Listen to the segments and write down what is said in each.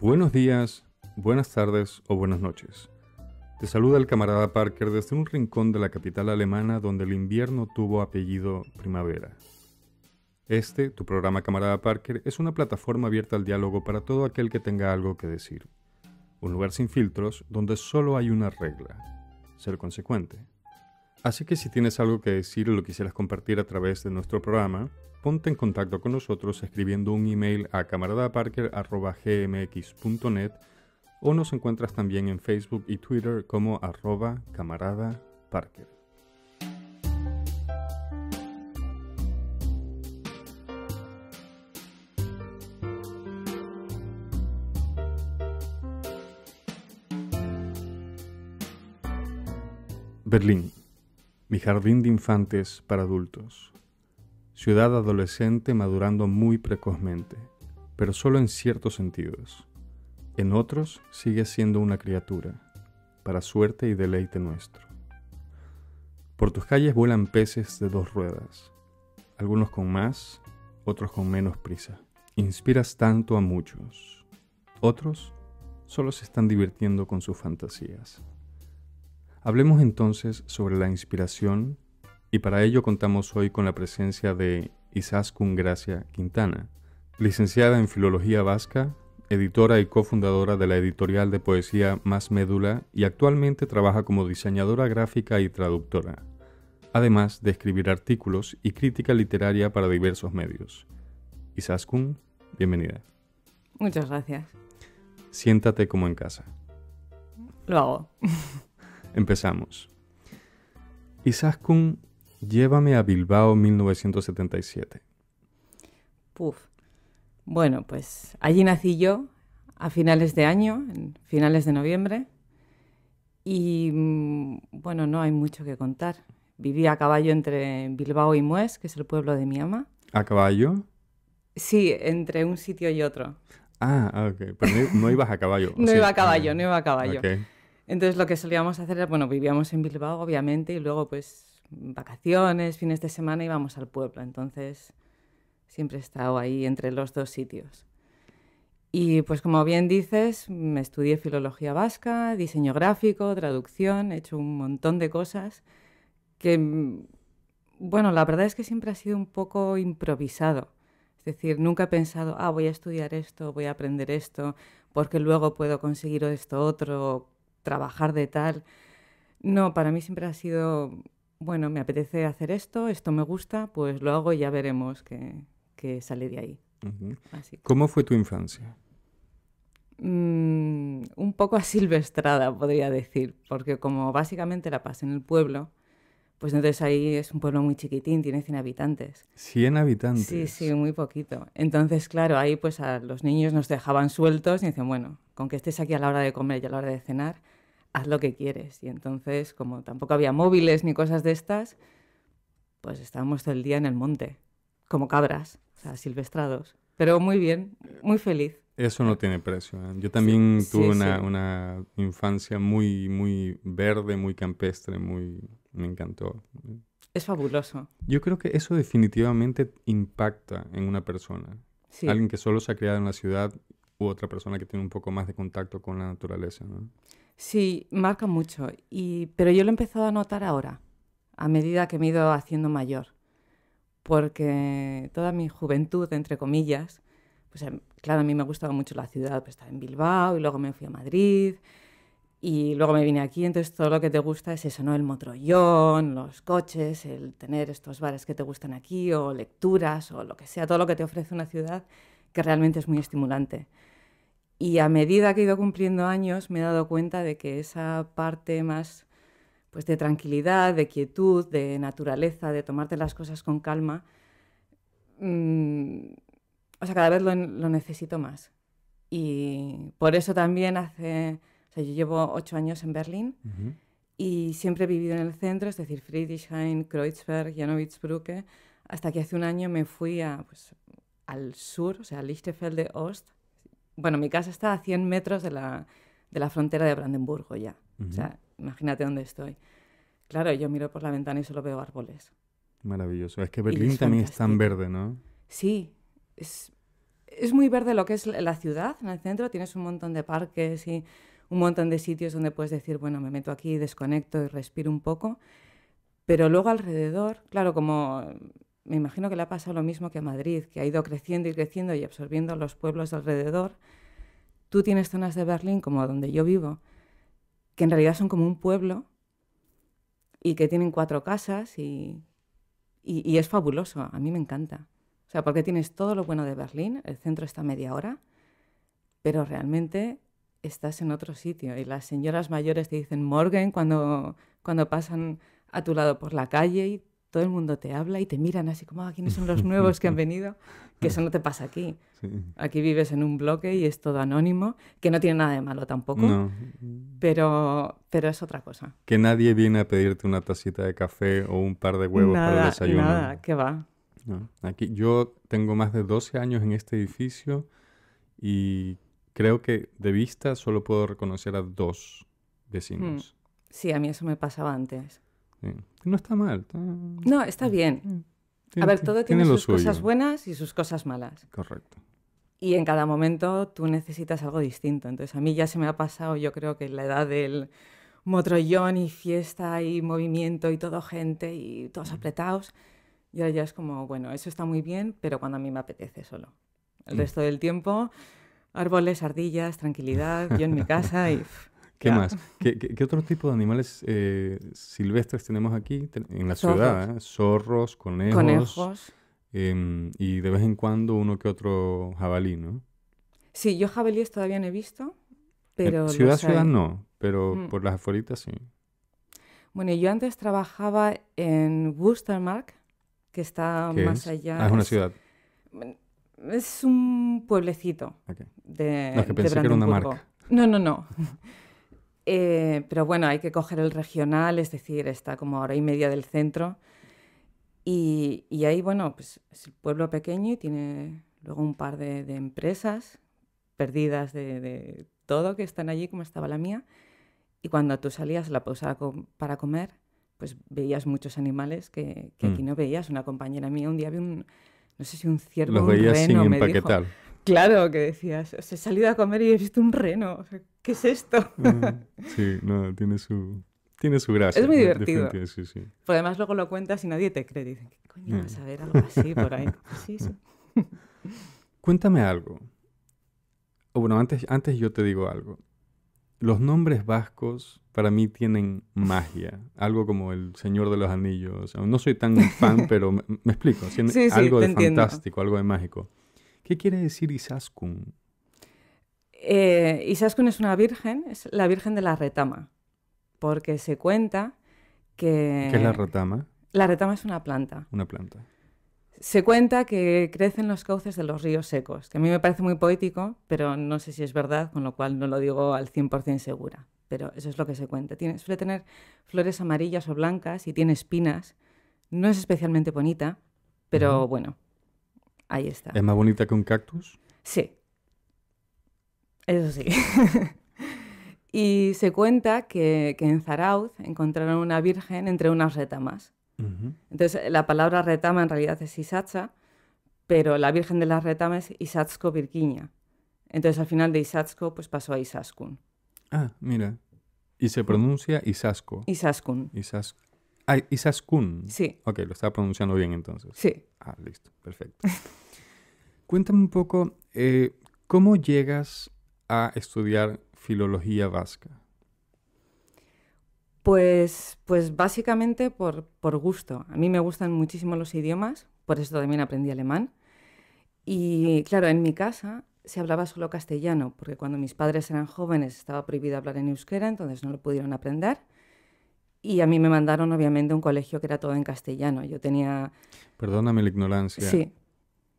Buenos días, buenas tardes o buenas noches. Te saluda el camarada Parker desde un rincón de la capital alemana donde el invierno tuvo apellido primavera. Este, tu programa Camarada Parker, es una plataforma abierta al diálogo para todo aquel que tenga algo que decir. Un lugar sin filtros donde solo hay una regla, ser consecuente. Así que si tienes algo que decir o lo quisieras compartir a través de nuestro programa, ponte en contacto con nosotros escribiendo un email a camaradaparker.gmx.net o nos encuentras también en Facebook y Twitter como arroba camaradaparker. Berlín, mi jardín de infantes para adultos. Ciudad adolescente madurando muy precozmente, pero solo en ciertos sentidos. En otros sigue siendo una criatura, para suerte y deleite nuestro. Por tus calles vuelan peces de dos ruedas, algunos con más, otros con menos prisa. Inspiras tanto a muchos, otros solo se están divirtiendo con sus fantasías. Hablemos entonces sobre la inspiración y para ello contamos hoy con la presencia de Isaskun Gracia Quintana, licenciada en Filología Vasca, editora y cofundadora de la editorial de poesía Más Médula y actualmente trabaja como diseñadora gráfica y traductora, además de escribir artículos y crítica literaria para diversos medios. Isaskun, bienvenida. Muchas gracias. Siéntate como en casa. Lo hago. Empezamos. Isaskun, llévame a Bilbao 1977. Puf. Bueno, pues allí nací yo a finales de año, en finales de noviembre. Y mm, bueno, no hay mucho que contar. Viví a caballo entre Bilbao y Mues, que es el pueblo de mi ama. ¿A caballo? Sí, entre un sitio y otro. Ah, ok. Pero no, ibas a caballo. no iba a caballo, ah, no iba a caballo. Ok. Entonces lo que solíamos hacer era, bueno, vivíamos en Bilbao, obviamente, y luego pues vacaciones, fines de semana íbamos al pueblo. Entonces siempre he estado ahí entre los dos sitios. Y pues como bien dices, me estudié filología vasca, diseño gráfico, traducción, he hecho un montón de cosas que, mm, bueno, la verdad es que siempre ha sido un poco improvisado. Es decir, nunca he pensado, ah, voy a estudiar esto, voy a aprender esto, porque luego puedo conseguir esto otro, trabajar de tal. No, para mí siempre ha sido, bueno, me apetece hacer esto, esto me gusta, pues lo hago y ya veremos que, sale de ahí. Así ¿Cómo fue tu infancia? Mm, un poco asilvestrada, podría decir, porque como básicamente la pasé en el pueblo, pues entonces ahí es un pueblo muy chiquitín, tiene 100 habitantes. 100 habitantes. Sí, sí, muy poquito. Entonces, claro, ahí pues a los niños nos dejaban sueltos y dicen, bueno, con que estés aquí a la hora de comer y a la hora de cenar, haz lo que quieres. Y entonces, como tampoco había móviles ni cosas de estas, pues estábamos todo el día en el monte, como cabras, o sea, silvestrados. Pero muy bien, muy feliz. Eso no tiene precio. ¿eh? Yo también tuve una, infancia muy, muy verde, muy campestre, muy... Me encantó. Es fabuloso. Yo creo que eso definitivamente impacta en una persona. Alguien que solo se ha criado en la ciudad u otra persona que tiene un poco más de contacto con la naturaleza. ¿no? Sí, marca mucho, pero yo lo he empezado a notar ahora, a medida que me he ido haciendo mayor, porque toda mi juventud, entre comillas, pues em, claro, a mí me ha gustaba mucho la ciudad, pues estaba en Bilbao y luego me fui a Madrid y luego me vine aquí, entonces todo lo que te gusta es eso, ¿no? El motrollón, los coches, el tener estos bares que te gustan aquí o lecturas o lo que sea, todo lo que te ofrece una ciudad que realmente es muy estimulante. Y a medida que he ido cumpliendo años me he dado cuenta de que esa parte más pues, de tranquilidad, de quietud, de naturaleza, de tomarte las cosas con calma, mm, o sea, cada vez lo, necesito más. Y por eso también hace, o sea, yo llevo ocho años en Berlín y siempre he vivido en el centro, es decir, Friedrichshain, Kreuzberg, Janowitzbrücke, hasta que hace un año me fui a, pues, al sur, o sea, a Ost, bueno, mi casa está a 100 metros de la, frontera de Brandenburgo ya. O sea, imagínate dónde estoy. Claro, yo miro por la ventana y solo veo árboles. Maravilloso. Es que Berlín también es tan verde, ¿no? Sí, es, es muy verde lo que es la ciudad. En el centro tienes un montón de parques y un montón de sitios donde puedes decir, bueno, me meto aquí, desconecto y respiro un poco. Pero luego alrededor, claro, como me imagino que le ha pasado lo mismo que a Madrid, que ha ido creciendo y creciendo y absorbiendo los pueblos de alrededor. Tú tienes zonas de Berlín, como donde yo vivo, que en realidad son como un pueblo y que tienen cuatro casas y, es fabuloso, a mí me encanta. O sea, porque tienes todo lo bueno de Berlín, el centro está a media hora, pero realmente estás en otro sitio y las señoras mayores te dicen Morgen cuando, cuando pasan a tu lado por la calle y todo el mundo te habla y te miran así como, ah, ¿quiénes son los nuevos que han venido? Que eso no te pasa aquí. Aquí vives en un bloque y es todo anónimo, que no tiene nada de malo tampoco, pero, pero es otra cosa. Que nadie viene a pedirte una tacita de café o un par de huevos para el desayuno. Nada, que va. Aquí yo tengo más de 12 años en este edificio y creo que de vista solo puedo reconocer a dos vecinos. Hmm. Sí, a mí eso me pasaba antes. No está mal. No, está mm. bien. Mm. a ver, todo tiene, sus cosas buenas y sus cosas malas. Correcto. Y en cada momento tú necesitas algo distinto. Entonces a mí ya se me ha pasado, yo creo que la edad del motrollón y fiesta y movimiento y todo gente y todos mm. apretados. Y ya es como, bueno, eso está muy bien, pero cuando a mí me apetece solo. El resto del tiempo, árboles, ardillas, tranquilidad, yo en mi casa y... ¿Qué más? ¿Qué, otro tipo de animales eh, silvestres tenemos aquí en la ciudad? ¿eh? Zorros, conejos. Em, y de vez en cuando uno que otro jabalí, ¿no? Sí, yo jabalíes todavía no he visto, pero... ciudad, ciudad no, pero mm. por las afueritas sí. Bueno, yo antes trabajaba en Wustermark, que está más allá... Ah, es una ciudad. Mm, es, un pueblecito. De, que pensé que era una marca. No, no, no. Eh, pero bueno, hay que coger el regional, es decir, está como ahora hora y media del centro. Y, ahí, bueno, pues es el pueblo pequeño y tiene luego un par de, empresas perdidas de, todo que están allí, como estaba la mía. Y cuando tú salías a la posada para comer, pues veías muchos animales que, mm. aquí no veías. Una compañera mía un día vi un, no sé si un ciervo, o un me dijo, Claro, que decías, Se he salido a comer y he visto un reno. ¿Qué es esto? Mm, sí, no, tiene su, tiene su gracia. Es muy divertido. Sí, sí. además luego lo cuentas y nadie te cree. Dicen, ¿qué coño vas a ver algo así por ahí? Cuéntame algo. O bueno, antes, antes yo te digo algo. Los nombres vascos para mí tienen magia. Algo como el Señor de los Anillos. No soy tan fan, pero me, explico. algo de fantástico, algo de mágico. ¿Qué quiere decir Isaskun? Eh, Isaskun es una virgen, es la virgen de la retama, porque se cuenta que... ¿Qué es la retama? La retama es una planta. Una planta. Se cuenta que crece en los cauces de los ríos secos, que a mí me parece muy poético, pero no sé si es verdad, con lo cual no lo digo al 100% segura, pero eso es lo que se cuenta. Tiene, suele tener flores amarillas o blancas y tiene espinas. No es especialmente bonita, pero bueno, Ahí está. ¿Es más bonita que un cactus? Sí. Eso sí. y se cuenta que, en Zarauz encontraron una virgen entre unas retamas. Entonces, la palabra retama en realidad es Isacha, pero la virgen de las retamas es Isatsko Virginia. Entonces, al final de Isatsko, pues pasó a Isaskun. Ah, mira. Y se pronuncia Isasco. Isaskun. Isaskun. Ah, Kun. Sí. Ok, lo estaba pronunciando bien entonces. Sí. Ah, listo, perfecto. Cuéntame un poco, eh, ¿cómo llegas a estudiar filología vasca? Pues, pues básicamente por, por gusto. A mí me gustan muchísimo los idiomas, por eso también aprendí alemán. Y claro, en mi casa se hablaba solo castellano, porque cuando mis padres eran jóvenes estaba prohibido hablar en euskera, entonces no lo pudieron aprender. Y a mí me mandaron, obviamente, un colegio que era todo en castellano. Yo tenía... Perdóname la ignorancia. Sí.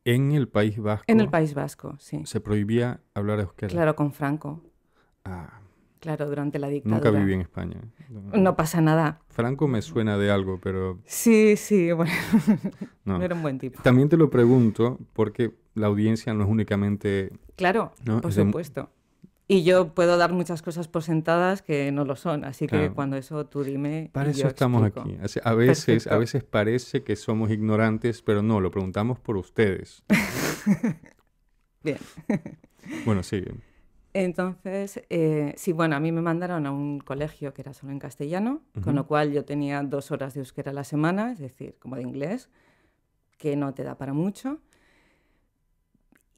En el País Vasco. En el País Vasco, sí. Se prohibía hablar euskera. Claro, con Franco. Ah. Claro, durante la dictadura. Nunca viví en España. No, pasa nada. Franco me suena de algo, pero... Sí, sí, bueno. no. era un buen tipo. También te lo pregunto porque la audiencia no es únicamente... Claro, ¿no? por supuesto. Y yo puedo dar muchas cosas por sentadas que no lo son, así que cuando eso tú dime. Para eso estamos aquí. a veces, a veces parece que somos ignorantes, pero no, lo preguntamos por ustedes. Bien. bueno, sí Entonces, eh, sí, bueno, a mí me mandaron a un colegio que era solo en castellano, con lo cual yo tenía dos horas de euskera a la semana, es decir, como de inglés, que no te da para mucho.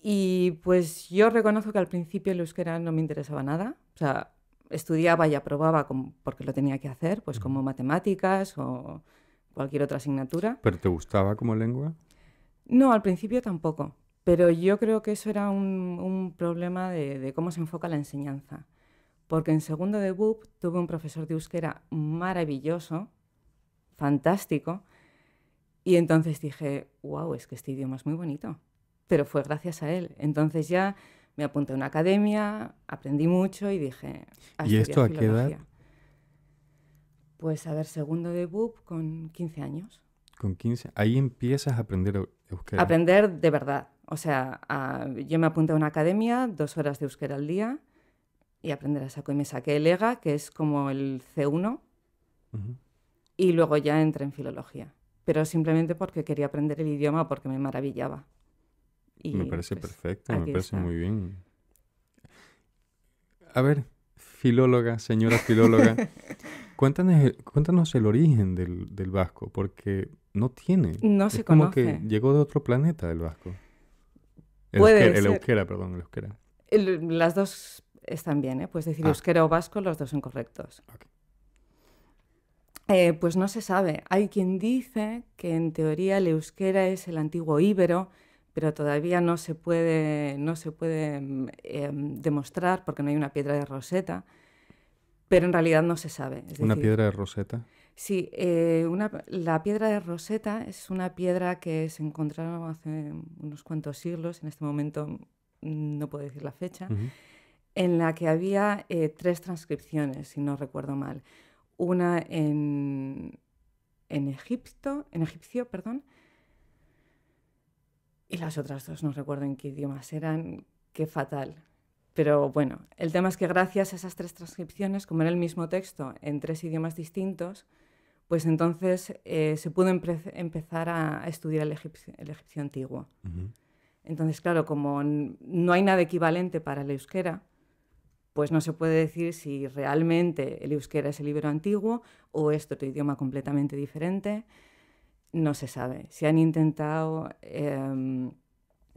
Y pues yo reconozco que al principio el euskera no me interesaba nada. O sea, estudiaba y aprobaba porque lo tenía que hacer, pues como matemáticas o cualquier otra asignatura. ¿Pero te gustaba como lengua? No, al principio tampoco. Pero yo creo que eso era un, problema de, de, cómo se enfoca la enseñanza. Porque en segundo de BUP tuve un profesor de euskera maravilloso, fantástico, y entonces dije, wow, es que este idioma es muy bonito pero fue gracias a él. Entonces ya me apunté a una academia, aprendí mucho y dije... ¿Y esto a qué edad? Pues a ver, segundo de BUP con 15 años. Con 15, ahí empiezas a aprender euskera. Aprender de verdad. O sea, yo me apunté a una academia, dos horas de euskera al día y aprender a saco y me saqué el EGA, que es como el C1, y luego ya entré en filología. Pero simplemente porque quería aprender el idioma, porque me maravillaba. Pues, me parece perfecto, me parece muy bien. A ver, filóloga, señora filóloga, cuéntanos, cuéntanos el origen del, vasco, porque no tiene. No es se como que llegó de otro planeta el vasco. El, Puede euskera, ser. perdón, el euskera. las dos están bien, ¿eh? Pues decir ah. euskera o vasco, los dos son correctos. Eh, pues no se sabe. Hay quien dice que en teoría el euskera es el antiguo íbero, pero todavía no se puede, no se puede mm, em, demostrar porque no hay una piedra de Rosetta, pero en realidad no se sabe. ¿Una piedra de Rosetta? Sí, eh, una, la piedra de Rosetta es una piedra que se encontraron hace unos cuantos siglos, en este momento no puedo decir la fecha, en la que había eh, tres transcripciones, si no recuerdo mal. Una en, en Egipto, en egipcio, perdón, y las otras dos, no recuerdo en qué idiomas eran, qué fatal. Pero bueno, el tema es que gracias a esas tres transcripciones, como era el mismo texto en tres idiomas distintos, pues entonces eh, se pudo empezar a, estudiar el, egipcio, antiguo. Entonces, claro, como no hay nada equivalente para el euskera, pues no se puede decir si realmente el euskera es el libro antiguo o es otro idioma completamente diferente no se sabe. Se han intentado em,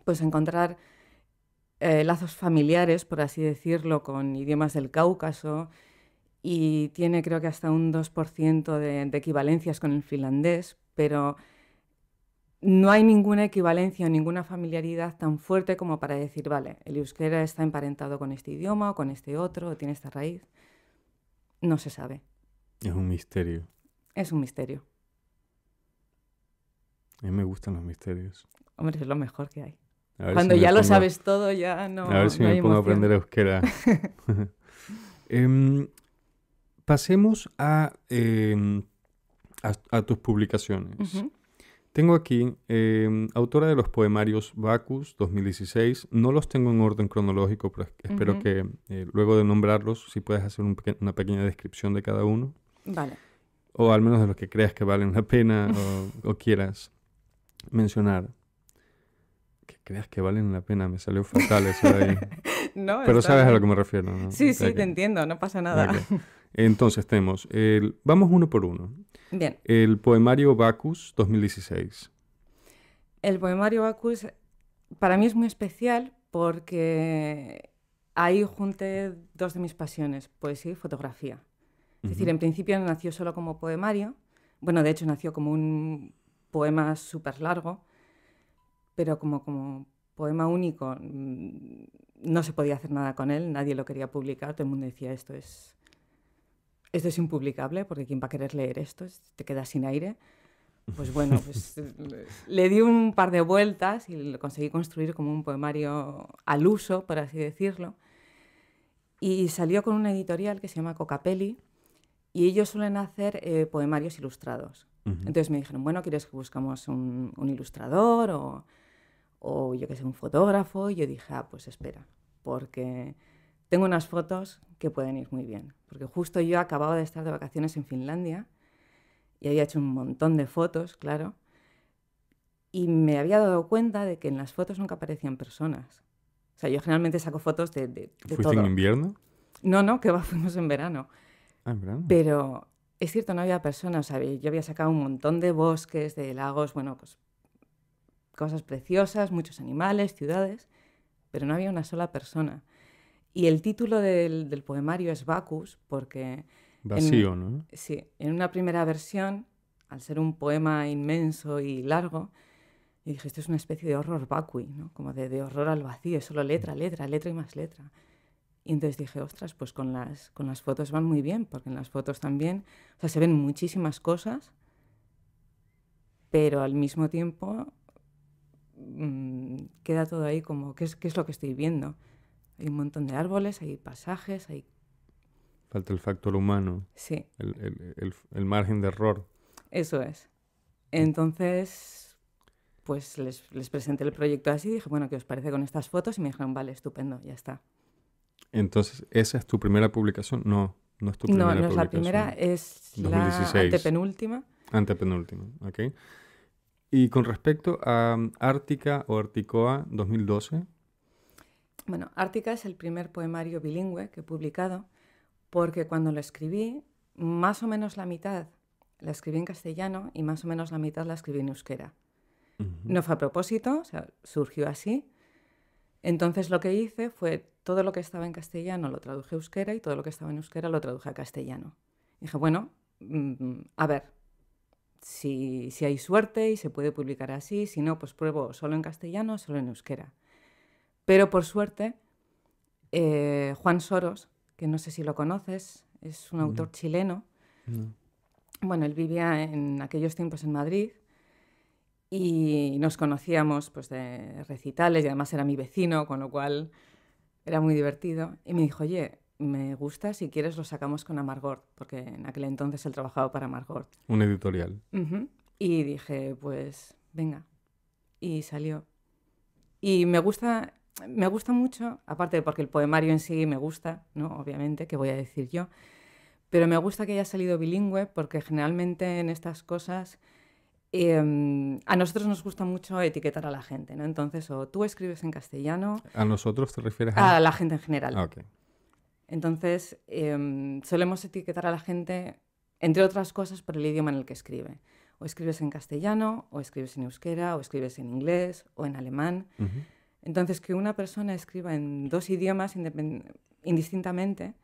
pues encontrar eh, lazos familiares, por así decirlo, con idiomas del Cáucaso y tiene creo que hasta un 2% de, de, equivalencias con el finlandés, pero no hay ninguna equivalencia o ninguna familiaridad tan fuerte como para decir, vale, el euskera está emparentado con este idioma o con este otro, o tiene esta raíz. No se sabe. Es un misterio. Es un misterio. A mí me gustan los misterios. Hombre, es lo mejor que hay. Cuando ya lo sabes todo, ya no. A ver si me pongo a aprender euskera. Em, pasemos em, a, a, tus publicaciones. Tengo aquí, em, autora de los poemarios Bacus 2016. No los tengo en orden cronológico, pero espero que eh, luego de nombrarlos, si puedes hacer una pequeña descripción de cada uno. Vale. O al menos de los que creas que valen la pena o quieras mencionar que creas que valen la pena. Me salió fatal eso de ahí. Pero sabes a lo que me refiero. Sí, sí, te entiendo, no pasa nada. Entonces tenemos, vamos uno por uno. Bien. El poemario Bacchus 2016. El poemario Bacchus para mí es muy especial porque ahí junté dos de mis pasiones, poesía y fotografía. Es decir, en principio nació solo como poemario. Bueno, de hecho nació como un poema súper largo, pero como, como poema único mm, no se podía hacer nada con él, nadie lo quería publicar, todo el mundo decía esto es, esto es impublicable porque quién va a querer leer esto, te quedas sin aire. Pues bueno, pues, le di un par de vueltas y lo conseguí construir como un poemario al uso, por así decirlo. Y salió con una editorial que se llama Cocapelli y ellos suelen hacer eh, poemarios ilustrados. Entonces me dijeron, bueno, ¿quieres que buscamos un, ilustrador o, o, yo que sé, un fotógrafo? Y yo dije, ah, pues espera, porque tengo unas fotos que pueden ir muy bien. Porque justo yo acababa de estar de vacaciones en Finlandia y había hecho un montón de fotos, claro, y me había dado cuenta de que en las fotos nunca aparecían personas. O sea, yo generalmente saco fotos de, de, ¿Fuiste en invierno? No, no, que va, fuimos en verano. Ah, en verano. Pero es cierto, no había personas, yo había sacado un montón de bosques, de lagos, bueno, pues, cosas preciosas, muchos animales, ciudades, pero no había una sola persona. Y el título del, poemario es Vacus, porque... Vacío, ¿no? Sí, en una primera versión, al ser un poema inmenso y largo, y dije, esto es una especie de horror vacui, ¿no? Como de, horror al vacío, es solo letra, letra, letra y más letra. Y entonces dije, ostras, pues con las, con las fotos van muy bien, porque en las fotos también, o sea, se ven muchísimas cosas, pero al mismo tiempo mm, queda todo ahí como, ¿qué es, lo que estoy viendo? Hay un montón de árboles, hay pasajes, hay... Falta el factor humano. Sí. el, margen de error. Eso es. Entonces, pues les, les, presenté el proyecto así, y dije, bueno, ¿qué os parece con estas fotos? Y me dijeron, vale, estupendo, ya está. Entonces, ¿esa es tu primera publicación? No, no es tu primera no, no No, es la primera, es la antepenúltima. Antepenúltima, ok. Y con respecto a um, Ártica o Articoa 2012. Bueno, Ártica es el primer poemario bilingüe que he publicado, porque cuando lo escribí, más o menos la mitad la escribí en castellano y más o menos la mitad la escribí en euskera. No fue a propósito, o sea, surgió así. Entonces lo que hice fue todo lo que estaba en castellano lo traduje a euskera y todo lo que estaba en euskera lo traduje a castellano. dije, bueno, mm, a ver, si, si, hay suerte y se puede publicar así, si no, pues pruebo solo en castellano, solo en euskera. Pero por suerte, eh, Juan Soros, que no sé si lo conoces, es un autor chileno. Bueno, él vivía en aquellos tiempos en Madrid y nos conocíamos pues, de recitales y además era mi vecino, con lo cual era muy divertido. Y me dijo, oye, me gusta, si quieres lo sacamos con Amargord, porque en aquel entonces él trabajaba para Amargord. Un editorial. Y dije, pues venga. Y salió. Y me gusta, me gusta mucho, aparte porque el poemario en sí me gusta, ¿no? Obviamente, que voy a decir yo. Pero me gusta que haya salido bilingüe, porque generalmente en estas cosas Em, a nosotros nos gusta mucho etiquetar a la gente, ¿no? Entonces, o tú escribes en castellano. ¿A nosotros te refieres a.? A la gente en general. Ah, Entonces, em, solemos etiquetar a la gente, entre otras cosas, por el idioma en el que escribe. O escribes en castellano, o escribes en euskera, o escribes en inglés, o en alemán. Entonces, que una persona escriba en dos idiomas indistintamente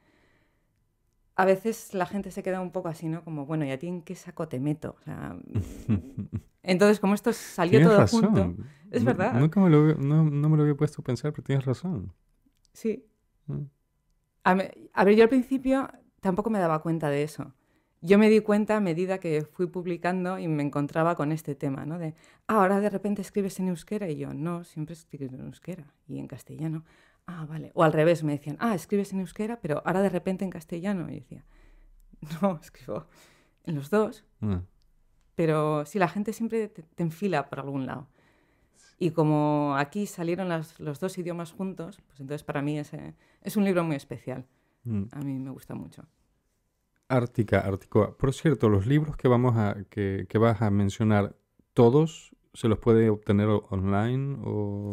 a veces la gente se queda un poco así, ¿no? Como, bueno, ya a que saco te meto? entonces, como esto salió todo junto. Es verdad. Nunca me lo, había puesto a pensar, pero tienes razón. Sí. Mm. A, ver, yo al principio tampoco me daba cuenta de eso. Yo me di cuenta a medida que fui publicando y me encontraba con este tema, ¿no? De, ah, ahora de repente escribes en euskera y yo, no, siempre escribes en euskera y en castellano ah, vale. O al revés, me decían, ah, escribes en euskera, pero ahora de repente en castellano. Y decía, no, escribo en los dos. Mm. Pero sí, la gente siempre te, enfila por algún lado. Y como aquí salieron los dos idiomas juntos, pues entonces para mí es, un libro muy especial. Mm. A mí me gusta mucho. Ártica, Articoa. Por cierto, los libros que, vamos que vas a mencionar, ¿todos se los puede obtener online o...?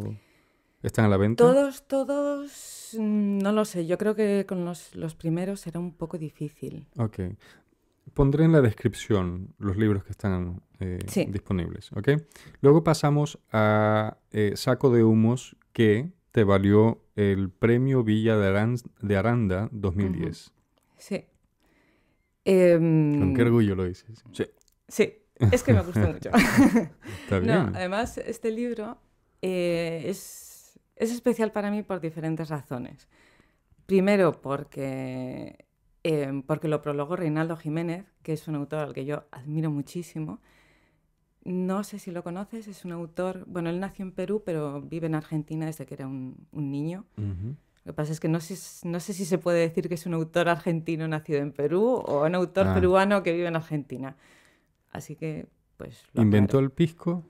¿Están a la venta? Todos, todos, mm, no lo sé. Yo creo que con los, primeros será un poco difícil. Ok. Pondré en la descripción los libros que están eh, disponibles, ¿ok? Luego pasamos a eh, Saco de Humos, que te valió el premio Villa de, Aranda 2010. Sí. Em, con qué orgullo lo dices. Sí. Sí, es que me gusta mucho. Está además, este libro eh, es es especial para mí por diferentes razones. Primero, porque, em, porque lo prologó Reinaldo Jiménez, que es un autor al que yo admiro muchísimo. No sé si lo conoces, es un autor, bueno, él nació en Perú, pero vive en Argentina desde que era un, niño. Lo que pasa es que no sé, no sé si se puede decir que es un autor argentino nacido en Perú o un autor ah. peruano que vive en Argentina. Así que, pues... ¿Inventó el pisco?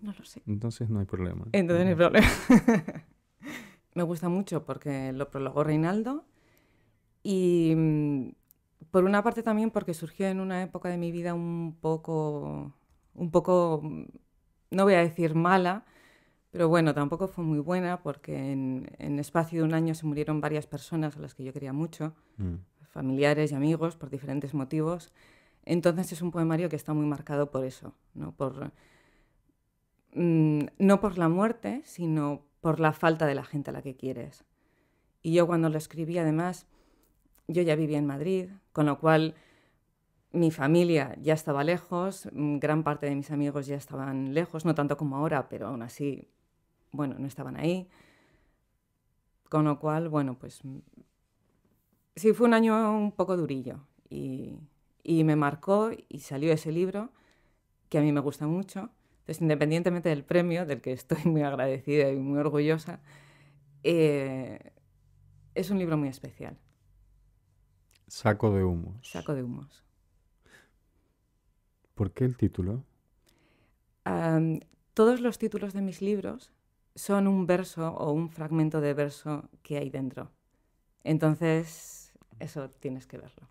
No lo sé. Entonces no hay problema. Entonces no hay problema. Me gusta mucho porque lo prologó Reinaldo y mm, por una parte también porque surgió en una época de mi vida un poco, un poco, mm, no voy a decir mala, pero bueno, tampoco fue muy buena porque en, espacio de un año se murieron varias personas a las que yo quería mucho, mm. familiares y amigos, por diferentes motivos. Entonces es un poemario que está muy marcado por eso, ¿no? por Mm, no por la muerte, sino por la falta de la gente a la que quieres. Y yo cuando lo escribí, además, yo ya vivía en Madrid, con lo cual mi familia ya estaba lejos, mm, gran parte de mis amigos ya estaban lejos, no tanto como ahora, pero aún así, bueno, no estaban ahí. Con lo cual, bueno, pues mm, sí, fue un año un poco durillo y me marcó y salió ese libro que a mí me gusta mucho entonces, independientemente del premio, del que estoy muy agradecida y muy orgullosa, eh, es un libro muy especial. Saco de humos. Saco de humos. ¿Por qué el título? todos los títulos de mis libros son un verso o un fragmento de verso que hay dentro. Entonces, eso tienes que verlo.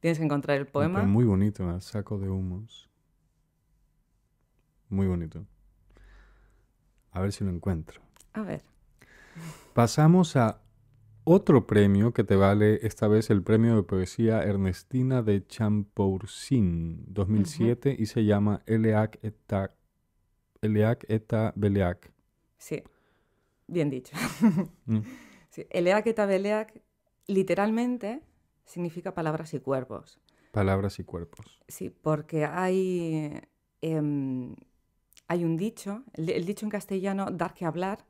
Tienes que encontrar el poema. muy bonito, ¿eh? Saco de humos. Muy bonito. A ver si lo encuentro. A ver. Pasamos a otro premio que te vale, esta vez el premio de poesía Ernestina de Champourcin, 2007, y se llama Eleac eta, Eleac Beleac. Sí, bien dicho. Mm. Sí. Eleac eta Beleac literalmente significa palabras y cuerpos. Palabras y cuerpos. Sí, porque hay... Em, hay un dicho, el, dicho en castellano, dar que hablar,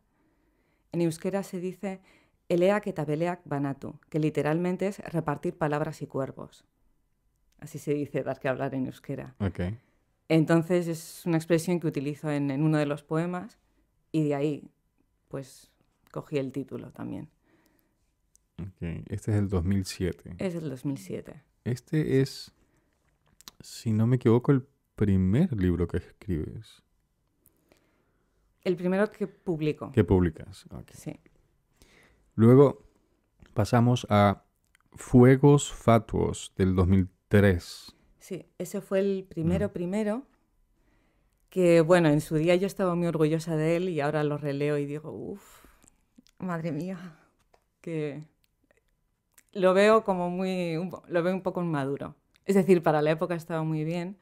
en euskera se dice elea eta beleak banatu, que literalmente es repartir palabras y cuervos. Así se dice dar que hablar en euskera. Entonces es una expresión que utilizo en, uno de los poemas y de ahí pues cogí el título también. Este es el 2007. Es el 2007. Este es, si no me equivoco, el primer libro que escribes. El primero que publico. Que publicas. Sí. Luego pasamos a Fuegos Fatuos del 2003. Sí, ese fue el primero, mm. primero. Que bueno, en su día yo estaba muy orgullosa de él y ahora lo releo y digo, uff, madre mía, que lo veo como muy, lo veo un poco inmaduro. Es decir, para la época estaba muy bien,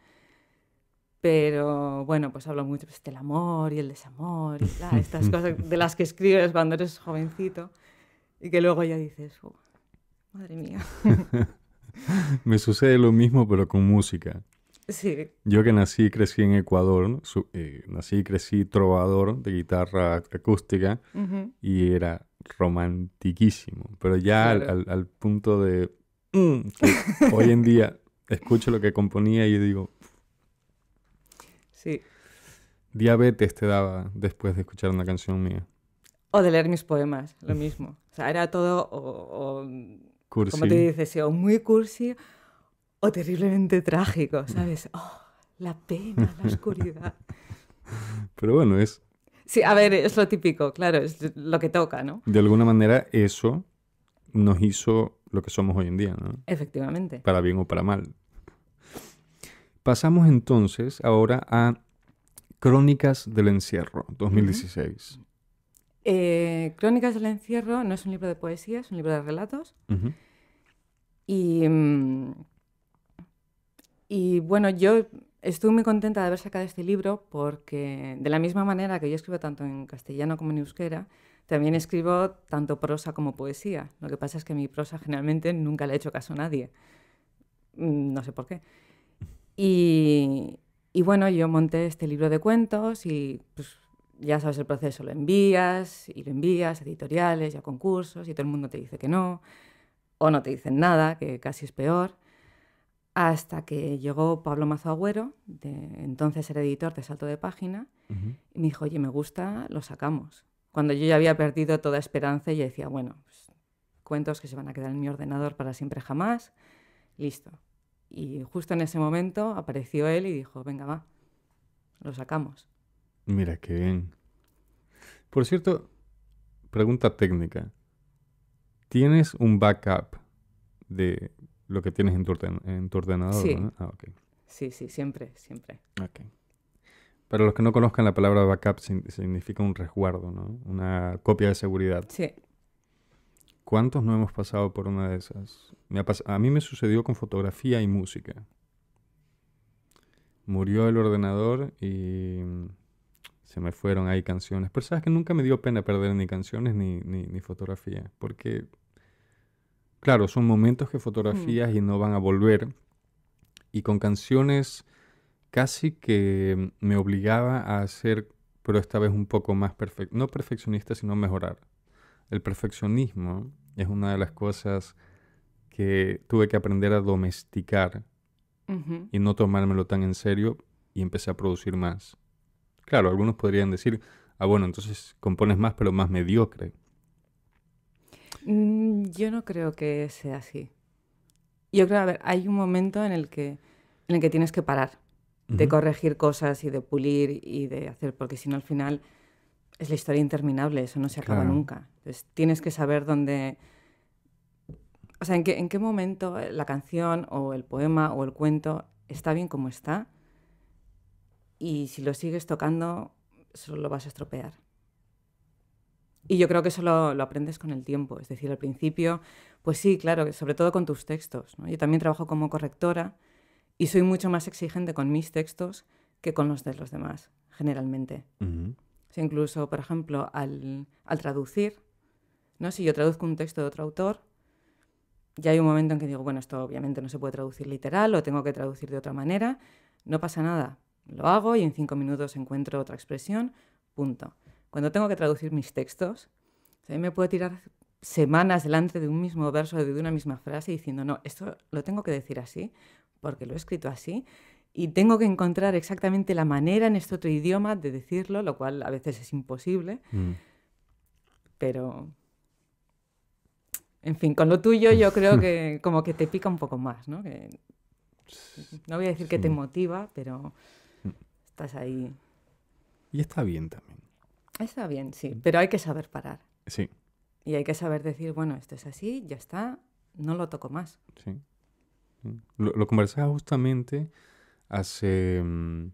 pero bueno, pues hablo mucho pues, del amor y el desamor y estas cosas de las que escribes cuando eres jovencito y que luego ya dices, oh, madre mía. Me sucede lo mismo pero con música. Sí. Yo que nací y crecí en Ecuador, eh, nací y crecí trovador de guitarra acústica y era romantiquísimo, pero ya al, punto de mm, hoy en día escucho lo que componía y digo, Sí. Diabetes te daba después de escuchar una canción mía. O de leer mis poemas, lo mismo. O sea, era todo o, como te dices, o muy cursi o terriblemente trágico, ¿sabes? Oh, la pena, la oscuridad. Pero bueno, es... Sí, a ver, es lo típico, claro, es lo que toca, ¿no? De alguna manera eso nos hizo lo que somos hoy en día, ¿no? Efectivamente. Para bien o para mal. Pasamos entonces ahora a Crónicas del Encierro, 2016. Eh, Crónicas del Encierro no es un libro de poesía, es un libro de relatos. Mm, y, bueno, yo Estuve muy contenta de haber sacado este libro porque, de la misma manera que yo escribo tanto en castellano como en euskera, también escribo tanto prosa como poesía. Lo que pasa es que mi prosa generalmente nunca le he hecho caso a nadie. Mm, no sé por qué. Y, bueno, yo monté este libro de cuentos y pues, ya sabes el proceso, lo envías y lo envías, a editoriales, y a concursos, y todo el mundo te dice que no, o no te dicen nada, que casi es peor, hasta que llegó Pablo Mazo de, entonces era editor de Salto de Página, y me dijo, oye, me gusta, lo sacamos. Cuando yo ya había perdido toda esperanza, y decía, bueno, pues, cuentos que se van a quedar en mi ordenador para siempre jamás, listo. Y justo en ese momento apareció él y dijo, venga, va, lo sacamos. Mira, qué bien. Por cierto, pregunta técnica. ¿Tienes un backup de lo que tienes en tu, ordenador? Ah, sí. sí, siempre, siempre. Para los que no conozcan la palabra backup, significa un resguardo, ¿no? Una copia de seguridad. Sí, ¿Cuántos no hemos pasado por una de esas? Me a mí me sucedió con fotografía y música. Murió el ordenador y mm, se me fueron ahí canciones. Pero sabes que nunca me dio pena perder ni canciones ni, fotografía. Porque, claro, son momentos que fotografías hmm. y no van a volver. Y con canciones casi que mm, me obligaba a hacer, pero esta vez un poco más perfecto. No perfeccionista, sino mejorar el perfeccionismo es una de las cosas que tuve que aprender a domesticar y no tomármelo tan en serio y empecé a producir más. Claro, algunos podrían decir, ah, bueno, entonces compones más pero más mediocre. Mm, yo no creo que sea así. Yo creo, a ver, hay un momento en el que, en el que tienes que parar de corregir cosas y de pulir y de hacer, porque si no al final es la historia interminable, eso no se acaba nunca. Entonces tienes que saber dónde... O sea, en qué, momento la canción o el poema o el cuento está bien como está y si lo sigues tocando solo lo vas a estropear. Y yo creo que eso lo, aprendes con el tiempo. Es decir, al principio, pues sí, claro, sobre todo con tus textos. Yo también trabajo como correctora y soy mucho más exigente con mis textos que con los de los demás, generalmente. Si incluso, por ejemplo, al, traducir, ¿no? si yo traduzco un texto de otro autor, ya hay un momento en que digo, bueno, esto obviamente no se puede traducir literal, lo tengo que traducir de otra manera, no pasa nada, lo hago y en cinco minutos encuentro otra expresión, punto. Cuando tengo que traducir mis textos, me puedo tirar semanas delante de un mismo verso, de una misma frase, diciendo, no, esto lo tengo que decir así, porque lo he escrito así, y tengo que encontrar exactamente la manera en este otro idioma de decirlo, lo cual a veces es imposible. Mm. Pero, en fin, con lo tuyo yo creo que como que te pica un poco más, ¿no? no voy a decir que te motiva, pero mm. estás ahí. Y está bien también. Está bien, sí, mm. pero hay que saber parar. Sí. Y hay que saber decir, bueno, esto es así, ya está, no lo toco más. Sí. Lo, lo conversaba justamente hace... Mm,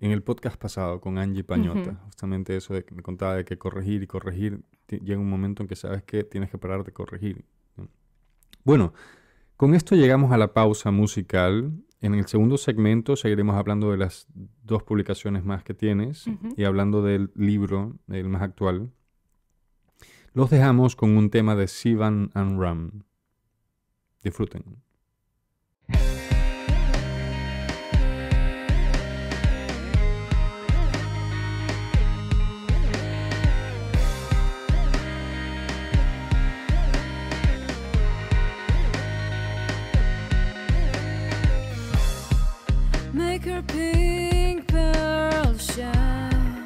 en el podcast pasado con Angie Pañota, justamente eso de que me contaba de que corregir y corregir, llega un momento en que sabes que tienes que parar de corregir. Bueno, con esto llegamos a la pausa musical. En el segundo segmento seguiremos hablando de las dos publicaciones más que tienes y hablando del libro, el más actual. Los dejamos con un tema de Sivan and Ram. Disfruten. pink shine.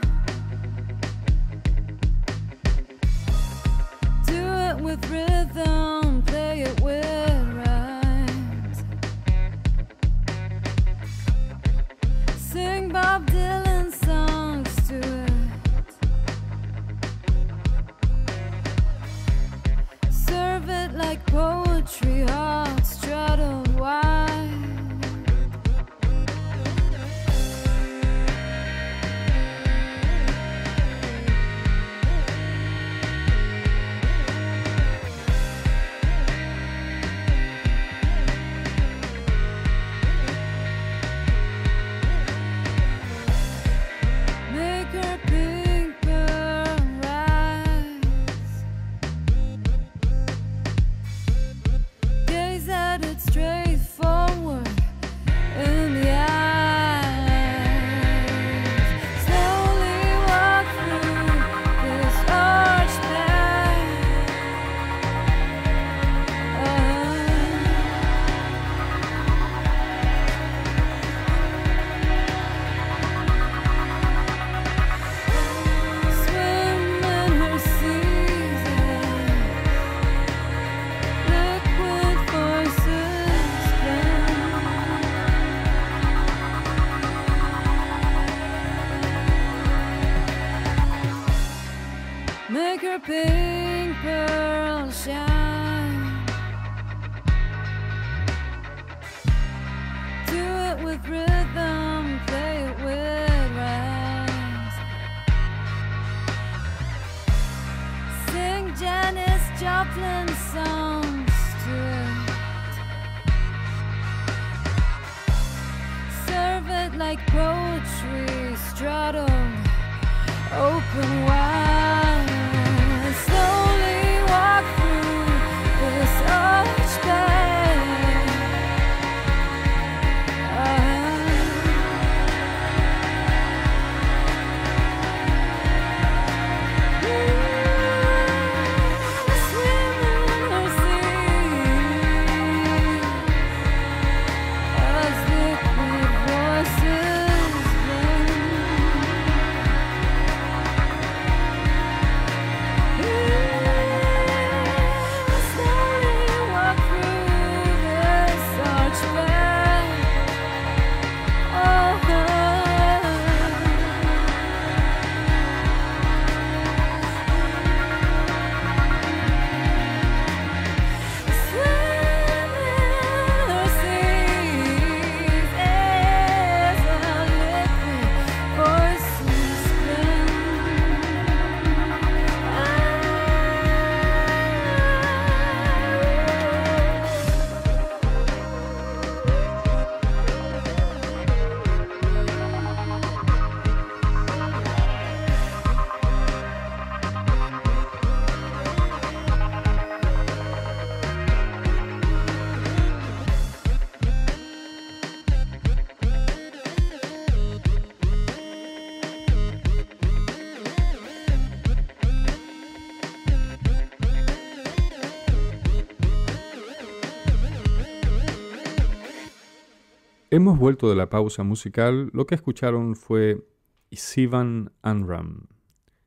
Do it with rhythm. Serve it like poetry, straddled open wide. Hemos vuelto de la pausa musical, lo que escucharon fue Sivan Anram.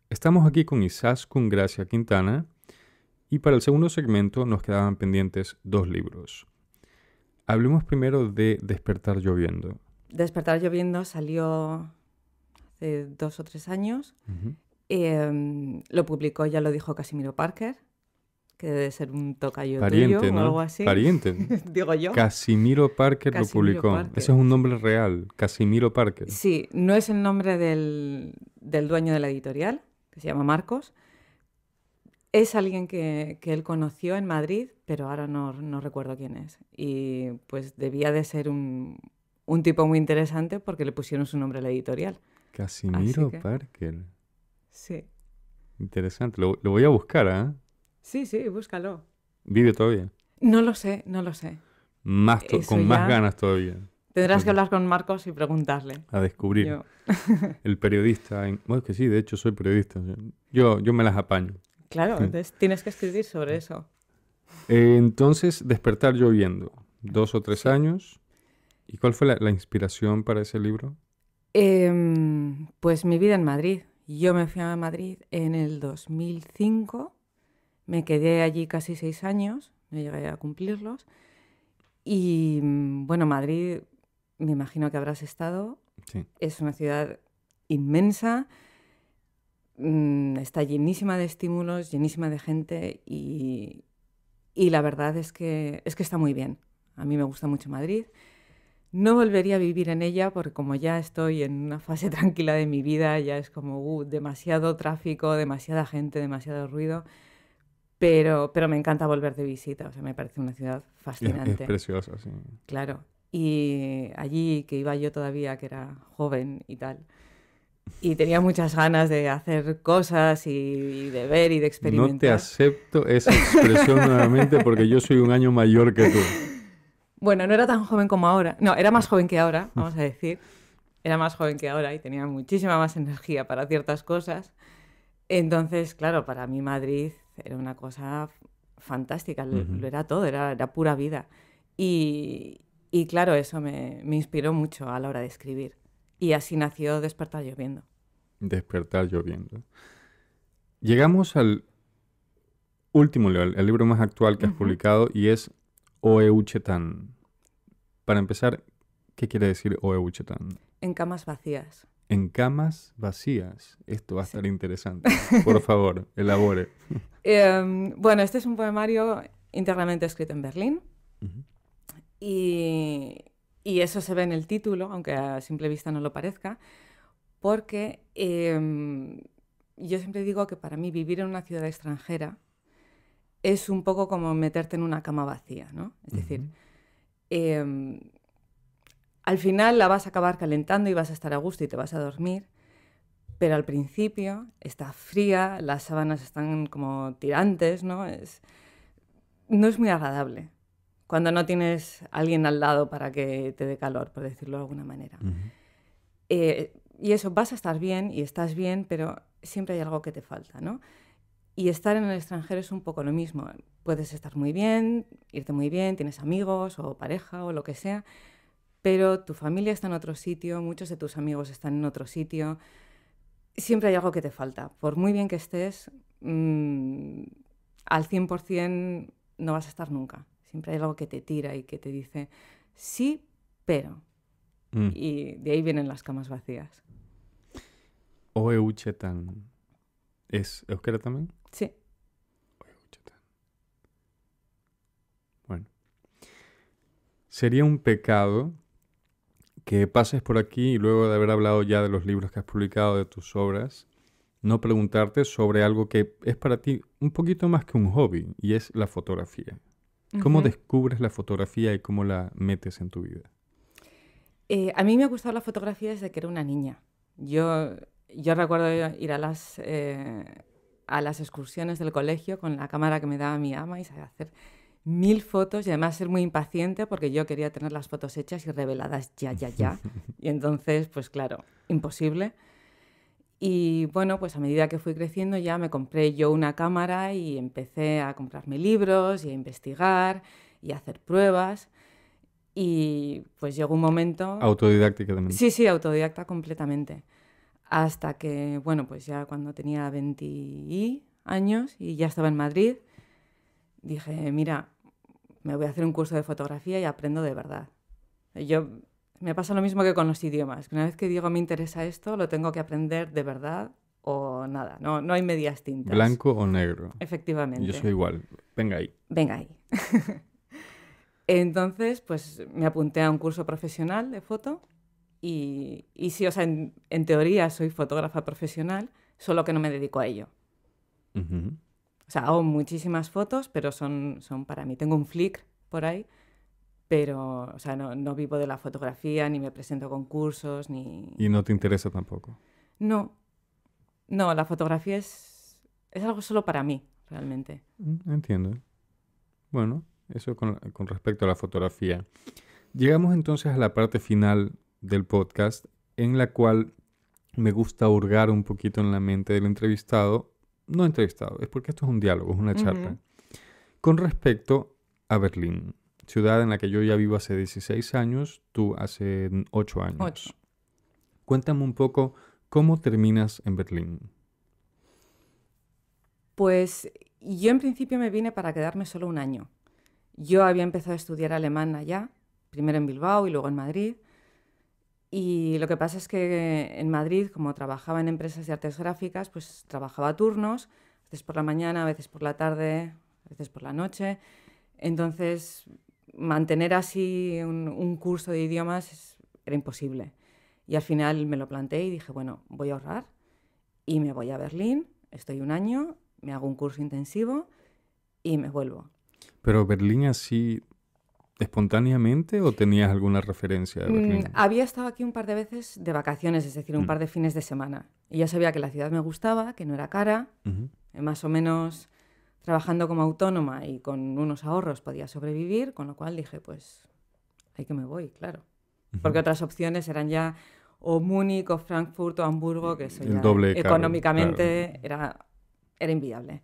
Estamos aquí con con Gracia Quintana y para el segundo segmento nos quedaban pendientes dos libros. Hablemos primero de Despertar lloviendo. Despertar lloviendo salió hace dos o tres años. Eh, lo publicó, ya lo dijo Casimiro Parker que debe ser un tocayo pariente, o algo así. Pariente. Digo yo. Casimiro Parker lo publicó. Ese es un nombre real, Casimiro Parker. Sí, no es el nombre del, dueño de la editorial, que se llama Marcos. Es alguien que, él conoció en Madrid, pero ahora no, recuerdo quién es. Y pues debía de ser un, un, tipo muy interesante porque le pusieron su nombre a la editorial. Casimiro Parker. Sí. Interesante. Lo, voy a buscar, ¿eh? Sí, sí, búscalo. ¿Vive todavía? No lo sé, no lo sé. Más con más ganas todavía. Tendrás que hablar con Marcos y preguntarle. A descubrir. El periodista. Bueno, es que sí, de hecho soy periodista. Yo, yo me las apaño. Claro, entonces tienes que escribir sobre eso. Eh, entonces, Despertar lloviendo. Dos o tres años. ¿Y cuál fue la, inspiración para ese libro? Em, pues mi vida en Madrid. Yo me fui a Madrid en el 2005 me quedé allí casi seis años, no llegué a cumplirlos. Y mm, bueno, Madrid, me imagino que habrás estado. Es una ciudad inmensa, mm, está llenísima de estímulos, llenísima de gente y, la verdad es que, es que está muy bien. A mí me gusta mucho Madrid. No volvería a vivir en ella porque como ya estoy en una fase tranquila de mi vida, ya es como uh, demasiado tráfico, demasiada gente, demasiado ruido. Pero, me encanta volver de visita, o sea, me parece una ciudad fascinante. Es, preciosa, sí. Claro. Y allí que iba yo todavía, que era joven y tal, y tenía muchas ganas de hacer cosas y, y, de ver y de experimentar. No te acepto esa expresión nuevamente porque yo soy un año mayor que tú. Bueno, no era tan joven como ahora. No, era más joven que ahora, vamos a decir. Era más joven que ahora y tenía muchísima más energía para ciertas cosas. Entonces, claro, para mí Madrid era una cosa fantástica, lo era todo, era, pura vida. Y, claro, eso me, inspiró mucho a la hora de escribir. Y así nació Despertar lloviendo. Despertar lloviendo. Llegamos al último libro, el libro más actual que has publicado, y es Oeuchetan. Para empezar, ¿qué quiere decir Oeuchetan? En camas vacías en camas vacías. Esto va a estar interesante. Por favor, elabore. Em, bueno, este es un poemario íntegramente escrito en Berlín. y, eso se ve en el título, aunque a simple vista no lo parezca, porque em, yo siempre digo que para mí vivir en una ciudad extranjera es un poco como meterte en una cama vacía, ¿no? Es decir, em, al final la vas a acabar calentando y vas a estar a gusto y te vas a dormir, pero al principio está fría, las sábanas están como tirantes, ¿no? Es, no es muy agradable cuando no tienes alguien al lado para que te dé calor, por decirlo de alguna manera. Eh, y eso, vas a estar bien y estás bien, pero siempre hay algo que te falta, ¿no? Y estar en el extranjero es un poco lo mismo. Puedes estar muy bien, irte muy bien, tienes amigos o pareja o lo que sea, pero tu familia está en otro sitio, muchos de tus amigos están en otro sitio, siempre hay algo que te falta. Por muy bien que estés, mm, cien al 100% no vas a estar nunca. Siempre hay algo que te tira y que te dice, sí, pero. Mm. Y de ahí vienen las camas vacías. Oeuchetan. ¿Es euskera también? Sí. Oeuchetan. Bueno. Sería un pecado que pases por aquí y luego de haber hablado ya de los libros que has publicado, de tus obras, no preguntarte sobre algo que es para ti un poquito más que un hobby y es la fotografía. ¿Cómo descubres la fotografía y cómo la metes en tu vida? Eh, a mí me ha gustado la fotografía desde que era una niña. Yo, yo recuerdo ir a las, eh, a las excursiones del colegio con la cámara que me daba mi ama y saber hacer mil fotos y además ser muy impaciente porque yo quería tener las fotos hechas y reveladas ya, ya, ya. Y entonces, pues claro, imposible. Y bueno, pues a medida que fui creciendo ya me compré yo una cámara y empecé a comprarme libros y a investigar y a hacer pruebas. Y pues llegó un momento... Autodidáctica también. Sí, sí, autodidacta completamente. Hasta que, bueno, pues ya cuando tenía 20 años y ya estaba en Madrid, dije, mira, me voy a hacer un curso de fotografía y aprendo de verdad. Yo me pasa lo mismo que con los idiomas, una vez que digo me interesa esto, lo tengo que aprender de verdad o nada, no, no hay medias tintas. Blanco o negro. Efectivamente. Yo soy igual, venga ahí. Venga ahí. Entonces, pues me apunté a un curso profesional de foto y, y sí, o sea, en, teoría soy fotógrafa profesional, solo que no me dedico a ello. O sea, hago muchísimas fotos, pero son, son para mí. Tengo un flick por ahí, pero o sea, no, vivo de la fotografía, ni me presento a concursos, ni... ¿Y no te interesa tampoco? No, no, la fotografía es, es algo solo para mí, realmente. Mm, entiendo. Bueno, eso con, con respecto a la fotografía. Llegamos entonces a la parte final del podcast, en la cual me gusta hurgar un poquito en la mente del entrevistado no entrevistado, es porque esto es un diálogo, es una charla. Con respecto a Berlín, ciudad en la que yo ya vivo hace 16 años, tú hace 8 años. Cuéntame un poco cómo terminas en Berlín. Pues yo en principio me vine para quedarme solo un año. Yo había empezado a estudiar alemán allá, primero en Bilbao y luego en Madrid. Y lo que pasa es que en Madrid, como trabajaba en empresas de artes gráficas, pues trabajaba turnos, a veces por la mañana, a veces por la tarde, a veces por la noche. Entonces, mantener así un, curso de idiomas era imposible. Y al final me lo planteé y dije, bueno, voy a ahorrar y me voy a Berlín, estoy un año, me hago un curso intensivo y me vuelvo. Pero Berlín así espontáneamente o tenías alguna referencia mm, había estado aquí un par de veces de vacaciones, es decir, un mm. par de fines de semana. Y ya sabía que la ciudad me gustaba, que no era cara, eh, más o menos trabajando como autónoma y con unos ahorros podía sobrevivir, con lo cual dije, pues, hay que me voy, claro. Porque otras opciones eran ya o Múnich o Frankfurt o Hamburgo, que eso El doble económicamente era, era inviable.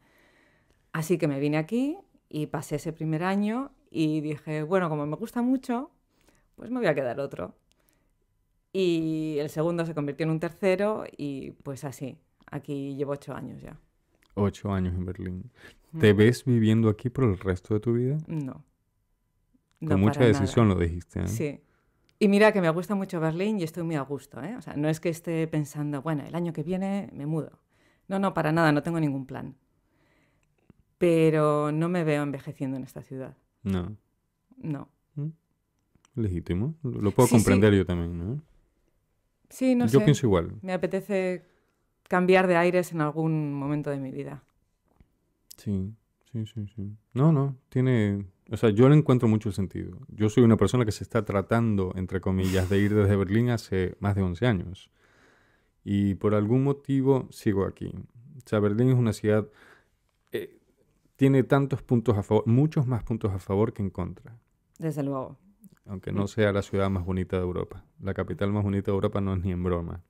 Así que me vine aquí y pasé ese primer año y dije, bueno, como me gusta mucho, pues me voy a quedar otro. Y el segundo se convirtió en un tercero y pues así. Aquí llevo ocho años ya. Ocho años en Berlín. ¿Te ves viviendo aquí por el resto de tu vida? No. Con mucha decisión lo dijiste. ¿eh? Sí. Y mira que me gusta mucho Berlín y estoy muy a gusto. ¿eh? O sea, no es que esté pensando, bueno, el año que viene me mudo. No, no, para nada, no tengo ningún plan. Pero no me veo envejeciendo en esta ciudad. No. No. Mm. Legítimo. Lo puedo comprender yo también, ¿no? Sí, no sé. Yo pienso igual. Me apetece cambiar de aires en algún momento de mi vida. Sí, sí, sí, sí. No, no, tiene... O sea, yo le encuentro mucho sentido. Yo soy una persona que se está tratando, entre comillas, de ir desde Berlín hace más de 11 años. Y por algún motivo sigo aquí. O sea, Berlín es una ciudad... Eh, tiene tantos puntos a favor, muchos más puntos a favor que en contra. Desde luego. Aunque no sea la ciudad más bonita de Europa. La capital más bonita de Europa no es ni en broma.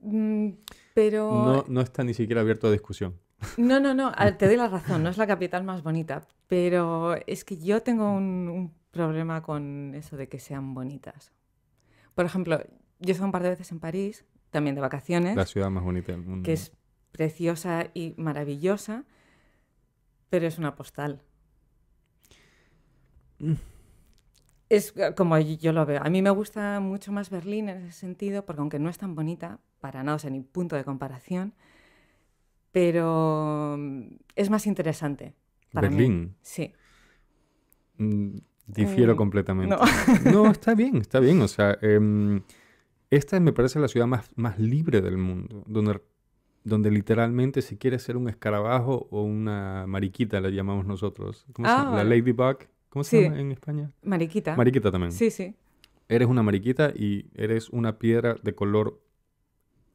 Mm, pero... No, está ni siquiera abierto a discusión. No, no, no, te doy la razón, no es la capital más bonita, pero es que yo tengo un, un problema con eso de que sean bonitas. Por ejemplo, yo he estado un par de veces en París, también de vacaciones. La ciudad más bonita del mundo. Que es preciosa y maravillosa, pero es una postal. Mm. Es eh, como yo lo veo. A mí me gusta mucho más Berlín en ese sentido, porque aunque no es tan bonita, para nada, o sea, ni punto de comparación, pero mm, es más interesante. Berlín. Sí. Mm, difiero eh, completamente. No. está bien, está bien. O sea, em, esta me parece la ciudad más, más libre del mundo, donde donde literalmente si quieres ser un escarabajo o una mariquita, la llamamos nosotros. ¿Cómo se llama? La ah. ladybug. ¿Cómo se llama en España? Mariquita. Mariquita también. Sí, sí. Eres una mariquita y eres una piedra de color